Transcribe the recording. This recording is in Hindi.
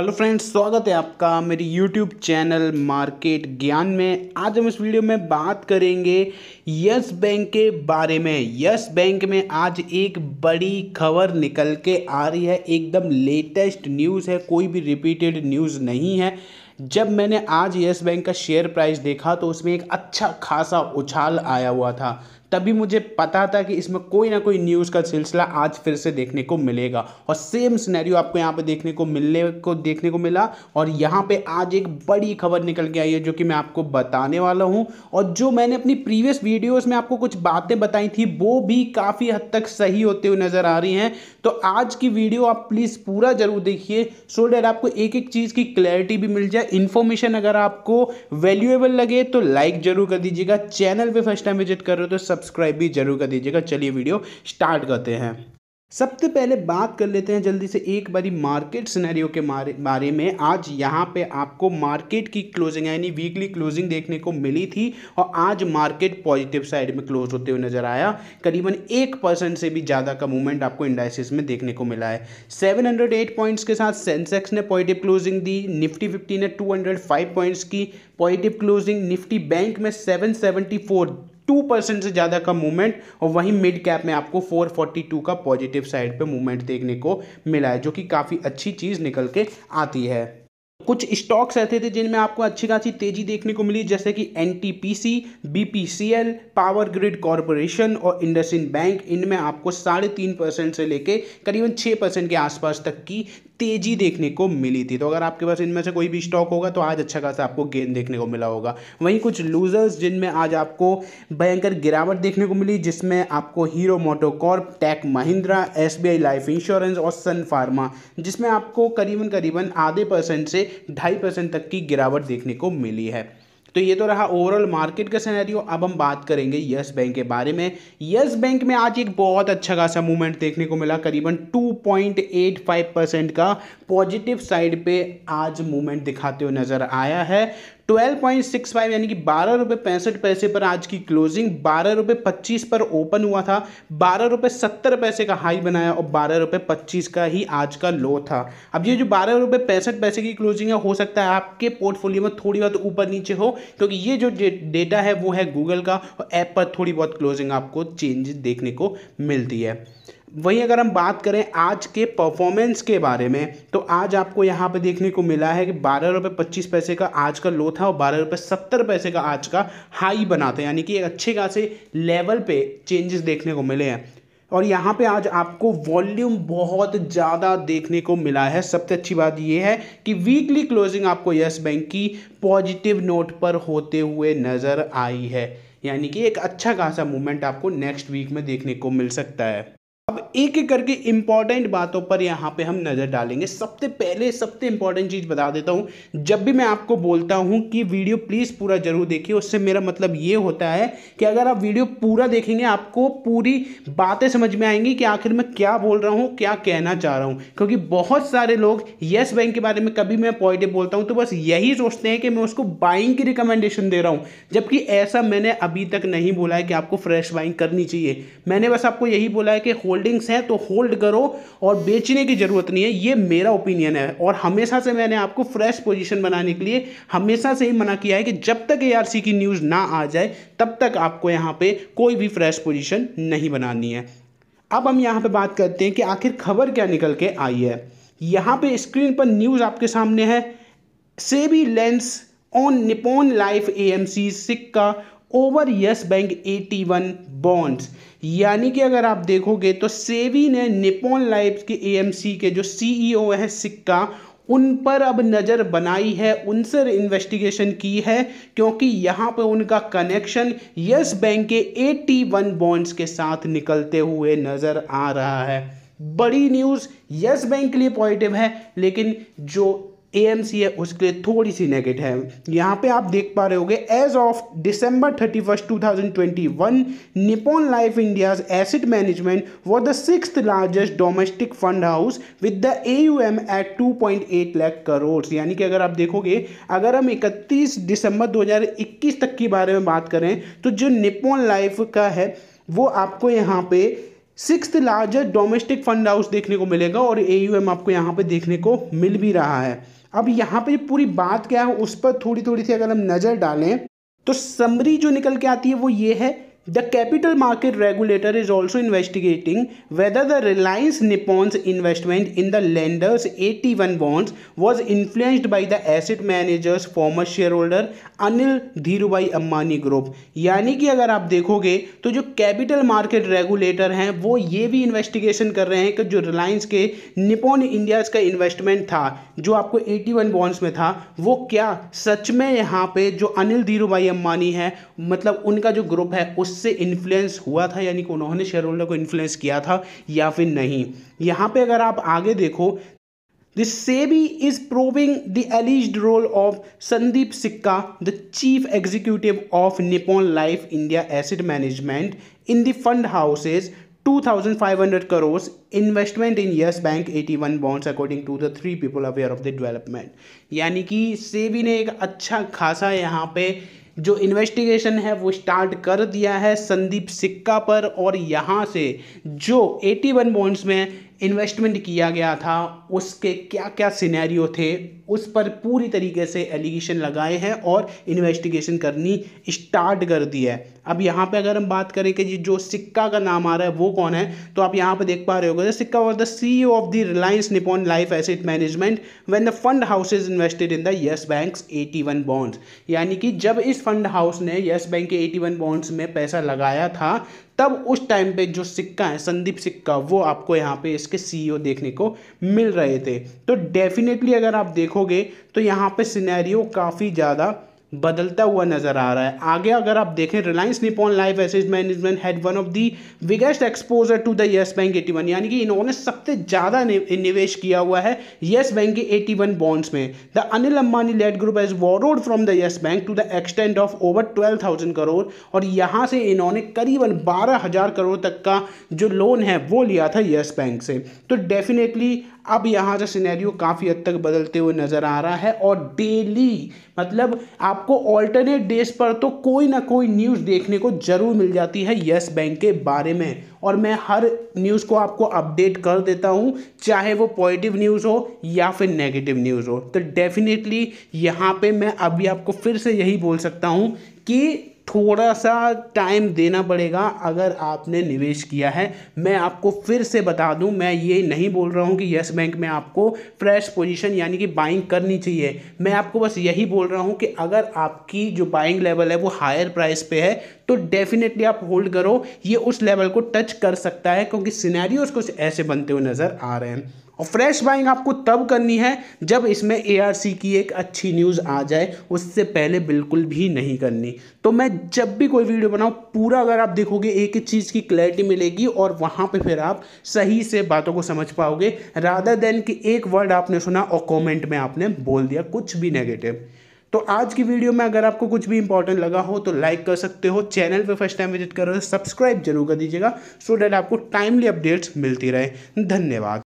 हेलो फ्रेंड्स स्वागत है आपका मेरी यूट्यूब चैनल मार्केट ज्ञान में आज हम इस वीडियो में बात करेंगे यस बैंक के बारे में यस बैंक में आज एक बड़ी खबर निकल के आ रही है एकदम लेटेस्ट न्यूज़ है कोई भी रिपीटेड न्यूज़ नहीं है जब मैंने आज येस बैंक का शेयर प्राइस देखा तो उसमें एक अच्छा खासा उछाल आया हुआ था तभी मुझे पता था कि इसमें कोई ना कोई न्यूज़ का सिलसिला आज फिर से देखने को मिलेगा और सेम सिनेरियो आपको यहाँ पे देखने को मिलने को देखने को मिला और यहाँ पे आज एक बड़ी खबर निकल के आई है जो कि मैं आपको बताने वाला हूँ और जो मैंने अपनी प्रीवियस वीडियोस में आपको कुछ बातें बताई थी वो भी काफ़ी हद तक सही होते हुए नज़र आ रही हैं तो आज की वीडियो आप प्लीज़ पूरा ज़रूर देखिए सो डेट आपको एक एक चीज़ की क्लैरिटी भी मिल जाए इन्फॉर्मेशन अगर आपको वैल्यूएबल लगे तो लाइक जरूर कर दीजिएगा चैनल पर फर्स्ट टाइम विजिट कर रहे हो तो सब्सक्राइब भी जरूर कर दीजिएगा चलिए वीडियो स्टार्ट करते हैं सबसे पहले बात कर लेते हैं जल्दी से एक बारी मार्केट सिनेरियो के बारे में आज यहाँ पे आपको मार्केट की क्लोजिंग यानी वीकली क्लोजिंग देखने को मिली थी और आज मार्केट पॉजिटिव साइड में क्लोज होते हुए नज़र आया करीबन एक परसेंट से भी ज़्यादा का मूवमेंट आपको इंडाइसिस में देखने को मिला है 708 पॉइंट्स के साथ सेंसेक्स ने पॉजिटिव क्लोजिंग दी निफ्टी फिफ्टी ने टू पॉइंट्स की पॉजिटिव क्लोजिंग निफ्टी बैंक में सेवन टू परसेंट से ज़्यादा का मूवमेंट और वहीं मिड कैप में आपको 442 का पॉजिटिव साइड पे मूवमेंट देखने को मिला है जो कि काफ़ी अच्छी चीज़ निकल के आती है कुछ स्टॉक्स ऐसे थे जिनमें आपको अच्छी खासी तेजी देखने को मिली जैसे कि N T P C B P C L power grid corporation और इंडस बैंक इनमें आपको साढ़े तीन परसेंट से लेके करीबन छः परसेंट के आसपास तक की तेजी देखने को मिली थी तो अगर आपके पास इनमें से कोई भी स्टॉक होगा तो आज अच्छा खासा आपको गेन देखने को मिला होगा वहीं कुछ लूजर्स जिनमें आज आपको भयंकर गिरावट देखने को मिली जिसमें आपको Hero MotoCorp Tech Mahindra S life insurance और सन फार्मा जिसमें आपको करीबन करीबन आधे परसेंट से ढाई परसेंट तक की गिरावट देखने को मिली है तो ये तो रहा ओवरऑल मार्केट का सिनेरियो अब हम बात करेंगे यस बैंक के बारे में यस बैंक में आज एक बहुत अच्छा खासा मूवमेंट देखने को मिला करीबन 2.85 परसेंट का पॉजिटिव साइड पे आज मूवमेंट दिखाते हुए नज़र आया है 12.65 यानी कि बारह रुपये पैंसठ पैसे पर आज की क्लोजिंग बारह रुपये पच्चीस पर ओपन हुआ था बारह रुपये सत्तर पैसे का हाई बनाया और बारह रुपये पच्चीस का ही आज का लो था अब ये जो बारह रुपये पैंसठ पैसे की क्लोजिंग है हो सकता है आपके पोर्टफोलियो में थोड़ी बहुत ऊपर नीचे हो क्योंकि ये जो डेटा है वो है गूगल का और ऐप पर थोड़ी बहुत क्लोजिंग आपको चेंजेस देखने को मिलती है वहीं अगर हम बात करें आज के परफॉर्मेंस के बारे में तो आज आपको यहाँ पे देखने को मिला है कि बारह रुपये पच्चीस पैसे का आज का लो था और बारह रुपये सत्तर पैसे का आज का हाई बना था यानी कि एक अच्छे खासे लेवल पे चेंजेस देखने को मिले हैं और यहाँ पे आज आपको वॉल्यूम बहुत ज़्यादा देखने को मिला है सबसे अच्छी बात यह है कि वीकली क्लोजिंग आपको येस बैंक की पॉजिटिव नोट पर होते हुए नज़र आई है यानी कि एक अच्छा खासा मूवमेंट आपको नेक्स्ट वीक में देखने को मिल सकता है अब एक एक करके इंपॉर्टेंट बातों पर यहां पे हम नज़र डालेंगे सबसे पहले सबसे इंपॉर्टेंट चीज़ बता देता हूं जब भी मैं आपको बोलता हूं कि वीडियो प्लीज़ पूरा जरूर देखिए उससे मेरा मतलब ये होता है कि अगर आप वीडियो पूरा देखेंगे आपको पूरी बातें समझ में आएंगी कि आखिर मैं क्या बोल रहा हूं क्या कहना चाह रहा हूं क्योंकि बहुत सारे लोग येस बैंक के बारे में कभी मैं पॉजिटिव बोलता हूं तो बस यही सोचते हैं कि मैं उसको बाइंग की रिकमेंडेशन दे रहा हूं जबकि ऐसा मैंने अभी तक नहीं बोला है कि आपको फ्रेश बाइंग करनी चाहिए मैंने बस आपको यही बोला है कि होल्ड होल्डिंग्स हैं तो होल्ड करो और बेचने की ज़रूरत नहीं है ये मेरा ओपिनियन है और हमेशा से मैंने आपको फ्रेश पोजिशन बनाने के लिए हमेशा से ही मना किया है कि जब तक ए की न्यूज़ ना आ जाए तब तक आपको यहाँ पर कोई भी फ्रेश पोजिशन नहीं बनानी है अब हम यहाँ पे बात करते हैं कि आखिर खबर क्या निकल के आई है यहाँ पे स्क्रीन पर न्यूज़ आपके सामने है SEBI lens on Nippon life AMC Sikka over Yes Bank 81 bonds यानी कि अगर आप देखोगे तो सेवी ने निपोन लाइफ के एएमसी के जो सीईओ e हैं सिक्का उन पर अब नज़र बनाई है उनसे इन्वेस्टिगेशन की है क्योंकि यहाँ पर उनका कनेक्शन यस बैंक के 81 बॉन्ड्स के साथ निकलते हुए नज़र आ रहा है बड़ी न्यूज़ यस बैंक के लिए पॉजिटिव है लेकिन जो ए है उसके लिए थोड़ी सी नेगेटिव है यहाँ पे आप देख पा रहे गए as of December thirty first two thousand twenty one Nippon life India's asset management was the six largest domestic fund house with the A U M at two point eight lakh crore यानी कि अगर आप देखोगे अगर हम इकतीस दिसंबर दो हज़ार इक्कीस तक के बारे में बात करें तो जो निपोन लाइफ का है वो आपको यहाँ पे six largest domestic fund house देखने को मिलेगा और ए यू एम आपको यहाँ पे देखने को मिल भी रहा है अब यहाँ पर पूरी बात क्या है उस पर थोड़ी थोड़ी सी अगर हम नज़र डालें तो समरी जो निकल के आती है वो ये है The capital market regulator is also investigating whether the Reliance Nippon's investment in the lender's 81 bonds was influenced by the asset manager's former shareholder Anil Dhirubhai Ambani group यानी कि अगर आप देखोगे तो जो कैपिटल मार्केट रेगुलेटर हैं वो ये भी इन्वेस्टिगेशन कर रहे हैं कि जो रिलायंस के निपोन इंडियाज का इन्वेस्टमेंट था जो आपको 81 बॉन्ड्स में था वो क्या सच में यहाँ पे जो अनिल धीरूभाई अम्बानी है मतलब उनका जो ग्रुप है उस उससे इन्फ्लुएंस हुआ था यानी कि उन्होंने शेयर होल्डर को इन्फ्लुएंस किया था या फिर नहीं यहाँ पे अगर आप आगे देखो this SEBI is probing the alleged role of Sandeep Sikka the chief executive of Nippon life India asset management in the fund house's 2500 crore investment in Yes Bank 81 bonds according to the three people aware of the development यानी कि सेबी ने एक अच्छा खासा यहाँ पे जो इन्वेस्टिगेशन है वो स्टार्ट कर दिया है संदीप सिक्का पर और यहाँ से जो 81 वन बॉन्ड्स में इन्वेस्टमेंट किया गया था उसके क्या क्या सिनेरियो थे उस पर पूरी तरीके से एलिगेशन लगाए हैं और इन्वेस्टिगेशन करनी स्टार्ट कर दी है अब यहाँ पे अगर हम बात करें कि जो सिक्का का नाम आ रहा है वो कौन है तो आप यहाँ पे देख पा रहे हो गए Sikka was the C of the Reliance Nippon life asset management when the fund house is invested in the Yes Bank AT one bonds यानी कि जब इस फंड हाउस ने येस बैंक के एटी वन बॉन्ड्स में पैसा लगाया था तब उस टाइम पे जो सिक्का है संदीप सिक्का वो आपको यहाँ पे इस के सीईओ e देखने को मिल रहे थे तो डेफिनेटली अगर आप देखोगे तो यहाँ पे सिनेरियो काफ़ी ज़्यादा बदलता हुआ नज़र आ रहा है आगे अगर आप देखें Reliance Nippon life asset management had one of the biggest exposure to the Yes Bank 81 यानी कि इन्होंने सबसे ज़्यादा निवेश किया हुआ है येस बैंक के 81 बॉन्ड्स में the Anil Ambani led group has borrowed from the Yes Bank to the extent of over twelve thousand crore और यहाँ से इन्होंने करीबन बारह हज़ार करोड़ तक का जो लोन है वो लिया था यस बैंक से तो डेफिनेटली अब यहाँ से सिनेरियो काफ़ी हद तक बदलते हुए नज़र आ रहा है और डेली मतलब आप आपको ऑल्टरनेट डेज पर तो कोई ना कोई न्यूज़ देखने को ज़रूर मिल जाती है यस बैंक के बारे में और मैं हर न्यूज़ को आपको अपडेट कर देता हूँ चाहे वो पॉजिटिव न्यूज़ हो या फिर नेगेटिव न्यूज़ हो तो डेफिनेटली यहाँ पे मैं अभी आपको फिर से यही बोल सकता हूँ कि थोड़ा सा टाइम देना पड़ेगा अगर आपने निवेश किया है मैं आपको फिर से बता दूं मैं ये नहीं बोल रहा हूं कि यस बैंक में आपको फ्रेश पोजीशन यानी कि बाइंग करनी चाहिए मैं आपको बस यही बोल रहा हूं कि अगर आपकी जो बाइंग लेवल है वो हायर प्राइस पे है तो डेफिनेटली आप होल्ड करो ये उस लेवल को टच कर सकता है क्योंकि सीनैरियोज कुछ ऐसे बनते हुए नज़र आ रहे हैं और फ्रेश बाइंग आपको तब करनी है जब इसमें ए की एक अच्छी न्यूज़ आ जाए उससे पहले बिल्कुल भी नहीं करनी तो मैं जब भी कोई वीडियो बनाऊँ पूरा अगर आप देखोगे एक एक चीज़ की क्लैरिटी मिलेगी और वहाँ पे फिर आप सही से बातों को समझ पाओगे राधा देन कि एक वर्ड आपने सुना और कमेंट में आपने बोल दिया कुछ भी नेगेटिव तो आज की वीडियो में अगर आपको कुछ भी इंपॉर्टेंट लगा हो तो लाइक कर सकते हो चैनल पे फर्स्ट टाइम विजिट करो सब्सक्राइब जरूर कर दीजिएगा सो डेट आपको टाइमली अपडेट्स मिलती रहे धन्यवाद